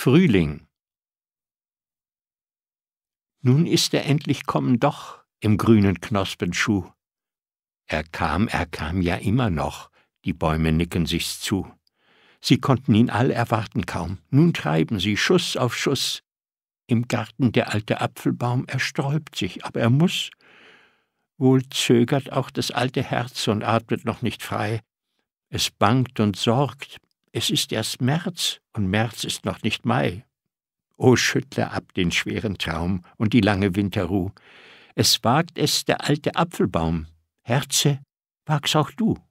Frühling. Nun ist er endlich kommen doch im grünen Knospenschuh. Er kam, er kam ja immer noch, die Bäume nicken sich's zu. Sie konnten ihn all erwarten kaum, nun treiben sie Schuss auf Schuss. Im Garten der alte Apfelbaum, er sträubt sich, aber er muß. Wohl zögert auch das alte Herz und atmet noch nicht frei. Es bangt und sorgt, es ist erst März, und März ist noch nicht Mai. O oh, schüttle ab den schweren Traum und die lange Winterruh. Es wagt es der alte Apfelbaum. Herze, wag's auch du.